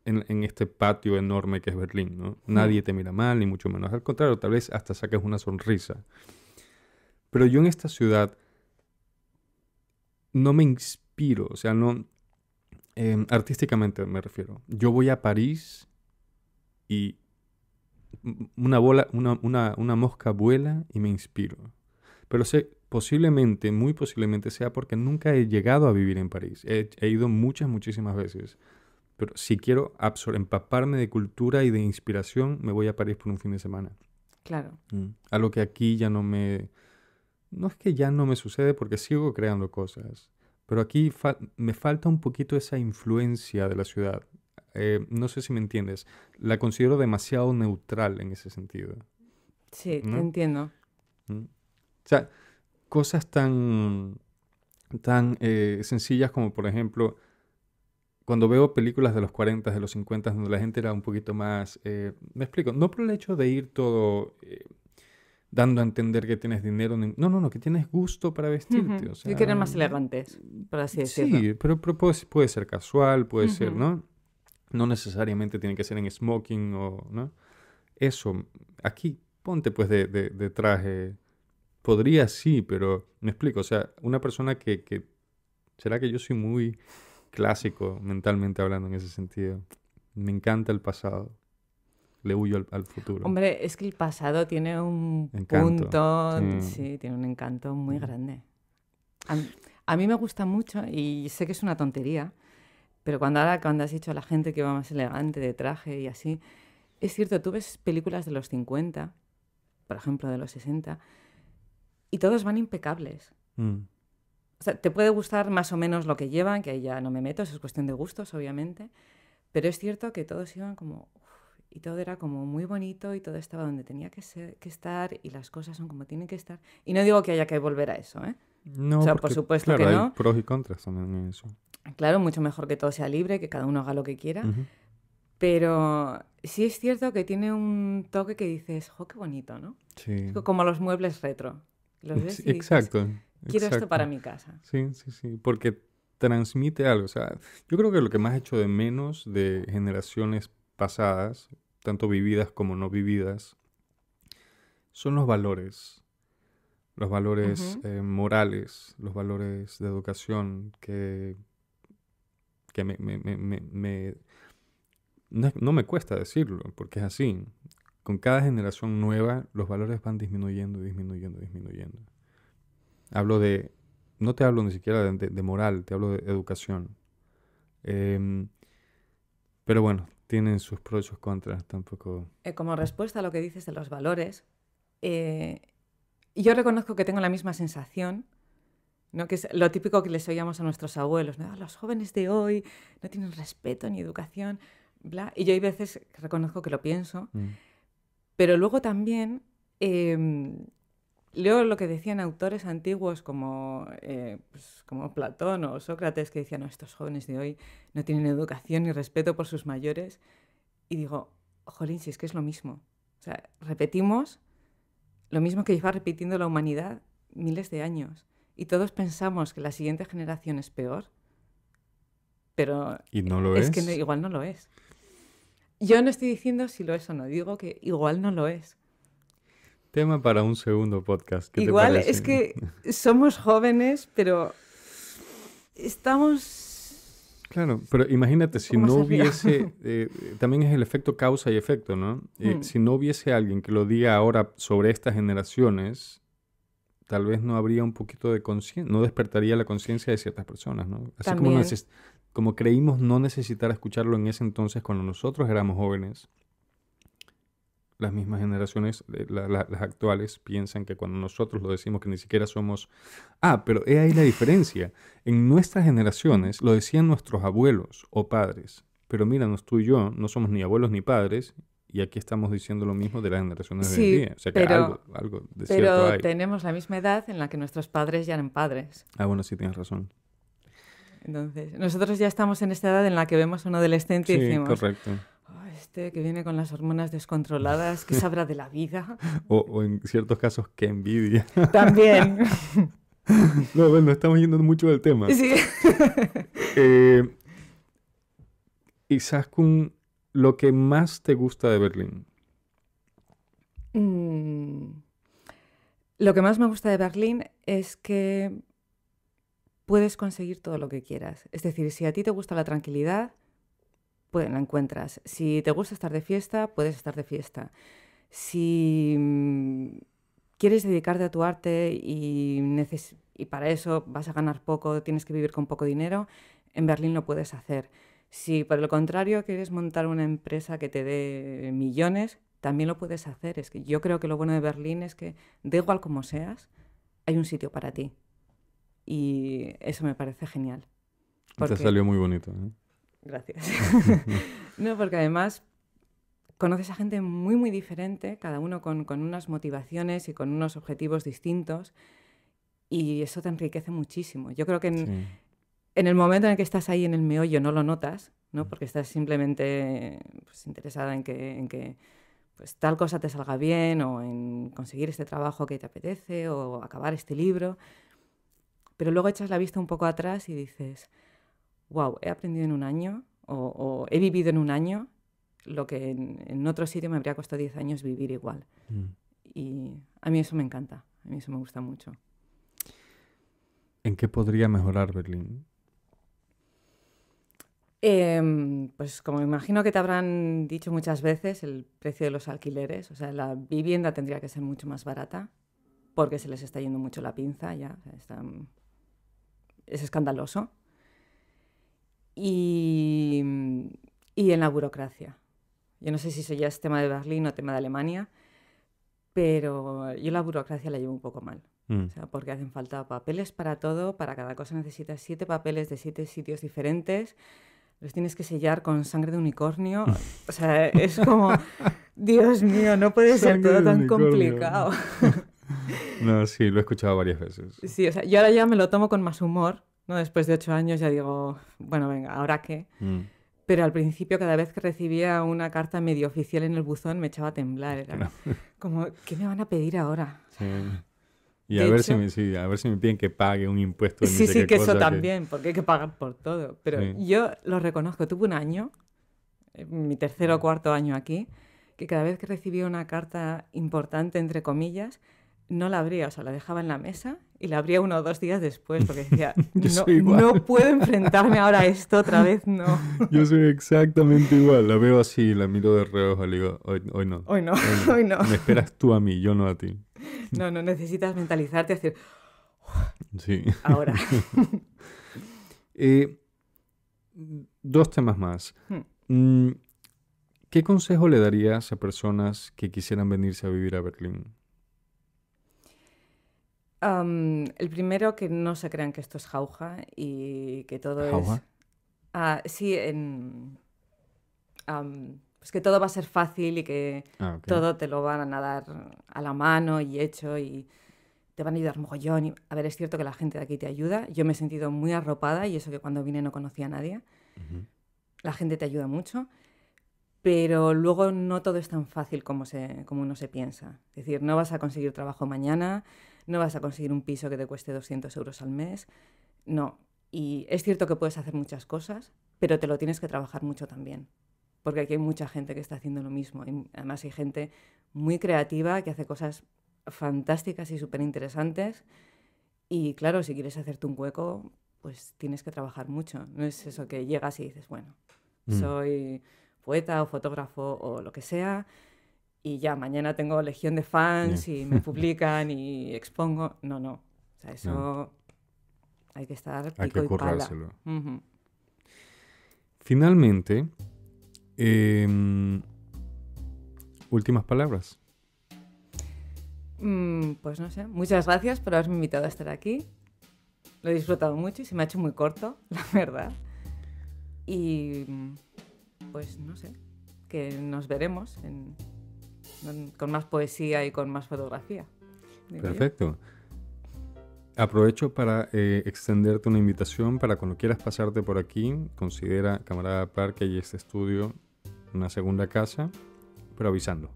en, este patio enorme que es Berlín, ¿no? Nadie te mira mal, ni mucho menos. Al contrario, tal vez hasta saques una sonrisa. Pero yo en esta ciudad no me inspiro, o sea, no... Em, artísticamente me refiero. Yo voy a París y una, bola, una, mosca vuela y me inspiro. Pero sé, posiblemente, muy posiblemente sea porque nunca he llegado a vivir en París. He, ido muchas, muchísimas veces. Pero si quiero empaparme de cultura y de inspiración, me voy a París por un fin de semana. Claro. Mm. A lo que aquí ya no me... No es que ya no me sucede porque sigo creando cosas, pero aquí me falta un poquito esa influencia de la ciudad. Eh, no sé si me entiendes, la considero demasiado neutral en ese sentido. Sí, entiendo. ¿Mm? O sea, cosas tan, tan eh, sencillas como, por ejemplo, cuando veo películas de los 40, de los 50, donde la gente era un poquito más... Eh, me explico, no por el hecho de ir todo dando a entender que tienes dinero. No, no, no, que tienes gusto para vestirte. y que más mm. elegantes, por así decirlo. Sí, pero, puede, ser casual, puede ser, ¿no? No necesariamente tiene que ser en smoking o, Eso, aquí, ponte pues de, traje. Podría sí, pero me explico. O sea, una persona que, ¿Será que yo soy muy clásico mentalmente hablando en ese sentido? Me encanta el pasado le huyo al, futuro. Hombre, es que el pasado tiene un encanto, punto, sí. tiene un encanto muy mm. grande. a, mí me gusta mucho y sé que es una tontería, pero cuando cuando has dicho a la gente que va más elegante de traje y así, es cierto, tú ves películas de los 50, por ejemplo, de los 60, y todos van impecables. Mm. O sea, te puede gustar más o menos lo que llevan, que ahí ya no me meto, eso es cuestión de gustos, obviamente, pero es cierto que todos iban como... y todo era como muy bonito y todo estaba donde tenía que, ser, estar y las cosas son como tienen que estar. Y no digo que haya que volver a eso, ¿eh? No, o sea, por supuesto que no. Hay pros y contras también en eso. Claro, mucho mejor que todo sea libre, que cada uno haga lo que quiera. Pero sí es cierto que tiene un toque que dices, jo, qué bonito, ¿no? Sí. Como los muebles retro. exacto. Quiero esto para mi casa. Sí, sí, sí. Porque transmite algo. O sea, yo creo que lo que más he hecho de menos de generaciones pasadas, tanto vividas como no vividas, son los valores. Los valores eh, morales, los valores de educación que que me, no, me cuesta decirlo, porque es así. Con cada generación nueva, los valores van disminuyendo, disminuyendo, disminuyendo. Hablo de, no te hablo ni siquiera de, moral, te hablo de educación. Em, pero bueno, tienen sus pros y sus contras, tampoco. Eh, como respuesta a lo que dices de los valores, eh, yo reconozco que tengo la misma sensación que es lo típico que les oíamos a nuestros abuelos, ah, los jóvenes de hoy no tienen respeto ni educación, bla. Y yo hay veces reconozco que lo pienso, mm. pero luego también em, leo lo que decían autores antiguos como, eh, pues, como Platón o Sócrates, que decían, estos jóvenes de hoy no tienen educación ni respeto por sus mayores, y digo, jolín, si es que es lo mismo. O sea, repetimos lo mismo que lleva repitiendo la humanidad miles de años y todos pensamos que la siguiente generación es peor, pero ¿Y no lo es, es? que igual no lo es. Yo no estoy diciendo si lo es o no, digo que igual no lo es. Tema para un segundo podcast. igual es que somos jóvenes, pero estamos Claro, pero imagínate, si no hubiese, eh, eh, también es el efecto causa y efecto, ¿no? Eh, mm. Si no hubiese alguien que lo diga ahora sobre estas generaciones, tal vez no habría un poquito de conciencia, no despertaría la conciencia de ciertas personas, ¿no? Así como, como, creímos no necesitar escucharlo en ese entonces cuando nosotros éramos jóvenes, las mismas generaciones, eh, las actuales, piensan que cuando nosotros lo decimos que ni siquiera somos... Ah, pero he ahí la diferencia. En nuestras generaciones lo decían nuestros abuelos o padres, pero míranos, tú y yo no somos ni abuelos ni padres y aquí estamos diciendo lo mismo de las generaciones de hoy en O pero, algo, tenemos la misma edad en la que nuestros padres ya eran padres. Ah, bueno, sí, tienes razón. Entonces, nosotros ya estamos en esta edad en la que vemos a un adolescente sí, y decimos... correcto. Ah, este que viene con las hormonas descontroladas, que sabrá de la vida. o, en ciertos casos, que envidia. También. No, bueno, estamos yendo mucho del tema. Sí. Eh, lo que más te gusta de Berlín? Mm, lo que más me gusta de Berlín es que puedes conseguir todo lo que quieras. Es decir, si a ti te gusta la tranquilidad, pues la encuentras. Si te gusta estar de fiesta, puedes estar de fiesta. Si mm, quieres dedicarte a tu arte y, y para eso vas a ganar poco, tienes que vivir con poco dinero, en Berlín lo puedes hacer. Si por el contrario quieres montar una empresa que te dé millones, también lo puedes hacer. Es que yo creo que lo bueno de Berlín es que, de igual como seas, hay un sitio para ti. Y eso me parece genial. Te salió muy bonito. ¿eh? Gracias. no, porque además conoces a gente muy, muy diferente, cada uno con, unas motivaciones y con unos objetivos distintos. Y eso te enriquece muchísimo. Yo creo que en el momento en que estás ahí en el meollo no lo notas, ¿no? Porque estás simplemente pues, interesada en que, pues, tal cosa te salga bien o en conseguir este trabajo que te apetece o acabar este libro. Pero luego echas la vista un poco atrás y dices, wow, he aprendido en un año o, he vivido en un año lo que en, otro sitio me habría costado 10 años vivir igual. Mm. Y a mí eso me encanta, a mí eso me gusta mucho. ¿En qué podría mejorar Berlín? Em, pues como imagino que te habrán dicho muchas veces, el precio de los alquileres, o sea, la vivienda tendría que ser mucho más barata porque se les está yendo mucho la pinza ya, mm, es escandaloso. Y, mm, y en la burocracia. Yo no sé si eso ya es tema de Berlín o tema de Alemania, pero yo la burocracia la llevo un poco mal. Mm. O sea, porque hacen falta papeles para todo, para cada cosa necesitas siete papeles de siete sitios diferentes los tienes que sellar con sangre de unicornio. O sea, es como, Dios mío, no puede ser todo tan complicado. no, sí, lo he escuchado varias veces. Sí, o sea, yo ahora ya me lo tomo con más humor, ¿no? Después de ocho años ya digo, bueno, venga, ¿ahora qué? Mm. Pero al principio, cada vez que recibía una carta medio oficial en el buzón, me echaba a temblar. Era como, ¿qué me van a pedir ahora? Sí. Y a ver, si me, a ver si me piden que pague un impuesto. sí, sí, que eso también, porque hay que pagar por todo. Pero yo lo reconozco, tuve un año, eh, mi tercer o cuarto año aquí, que cada vez que recibía una carta importante, entre comillas, no la abría, o sea, la dejaba en la mesa y la abría uno o dos días después, porque decía, no, puedo enfrentarme ahora a esto otra vez, no. Yo soy exactamente igual, la veo así, la miro de reojo, le digo, Hoy no, hoy no. hoy no. Me esperas tú a mí, yo no a ti. No, no necesitas mentalizarte, decir Sí. Ahora. Eh, dos temas más. Hmm. Mm, ¿Qué consejo le darías a personas que quisieran venirse a vivir a Berlín? el primero, que no se crean que esto es jauja y que todo es... Ah, sí, en... Es que todo va a ser fácil y que ah, todo te lo van a dar a la mano y hecho y te van a ayudar mogollón. Y, a ver, es cierto que la gente de aquí te ayuda. Yo me he sentido muy arropada y eso que cuando vine no conocía a nadie. La gente te ayuda mucho, pero luego no todo es tan fácil como, se, como uno se piensa. Es decir, no vas a conseguir trabajo mañana, no vas a conseguir un piso que te cueste 200 euros al mes. No. Y es cierto que puedes hacer muchas cosas, pero te lo tienes que trabajar mucho también porque aquí hay mucha gente que está haciendo lo mismo. además hay gente muy creativa que hace cosas fantásticas y súper interesantes. Y claro, si quieres hacerte un hueco, pues tienes que trabajar mucho. No es eso que llegas y dices, bueno, mm. soy poeta o fotógrafo o lo que sea, y ya mañana tengo legión de fans y me publican y expongo. No, no. O sea, eso hay que estar pico hay que y Finalmente, Em, últimas palabras. Mm, pues no sé. Muchas gracias por haberme invitado a estar aquí. Lo he disfrutado mucho y se me ha hecho muy corto, la verdad. Y pues no sé, que nos veremos con más poesía y con más fotografía. Perfecto. Aprovecho para eh, extenderte una invitación para cuando quieras pasarte por aquí, considera Camarada Parque y este estudio una segunda casa, pero avisando.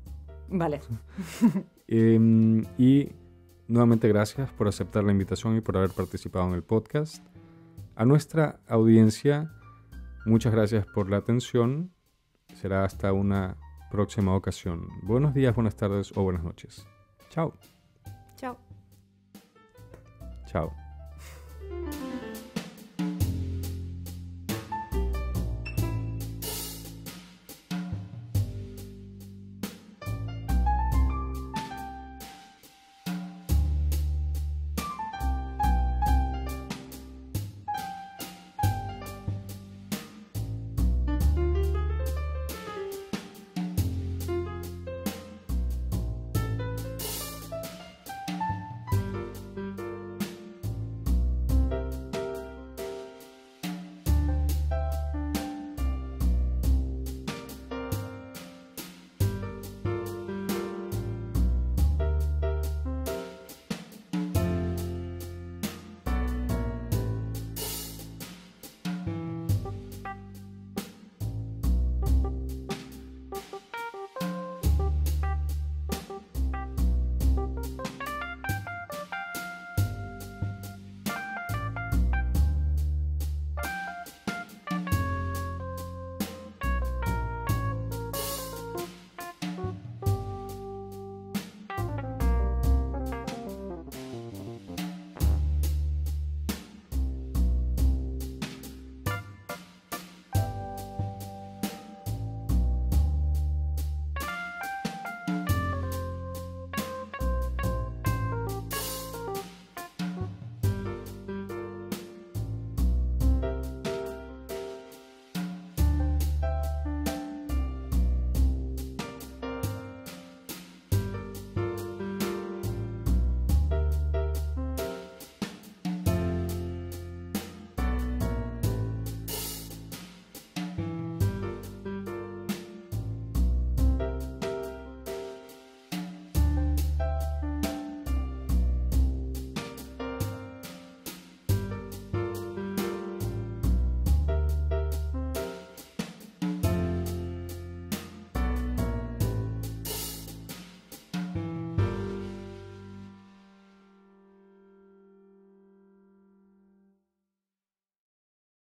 Vale. Em, y nuevamente gracias por aceptar la invitación y por haber participado en el podcast. A nuestra audiencia, muchas gracias por la atención. Será hasta una próxima ocasión. Buenos días, buenas tardes o buenas noches. Chao. Chao. Chao.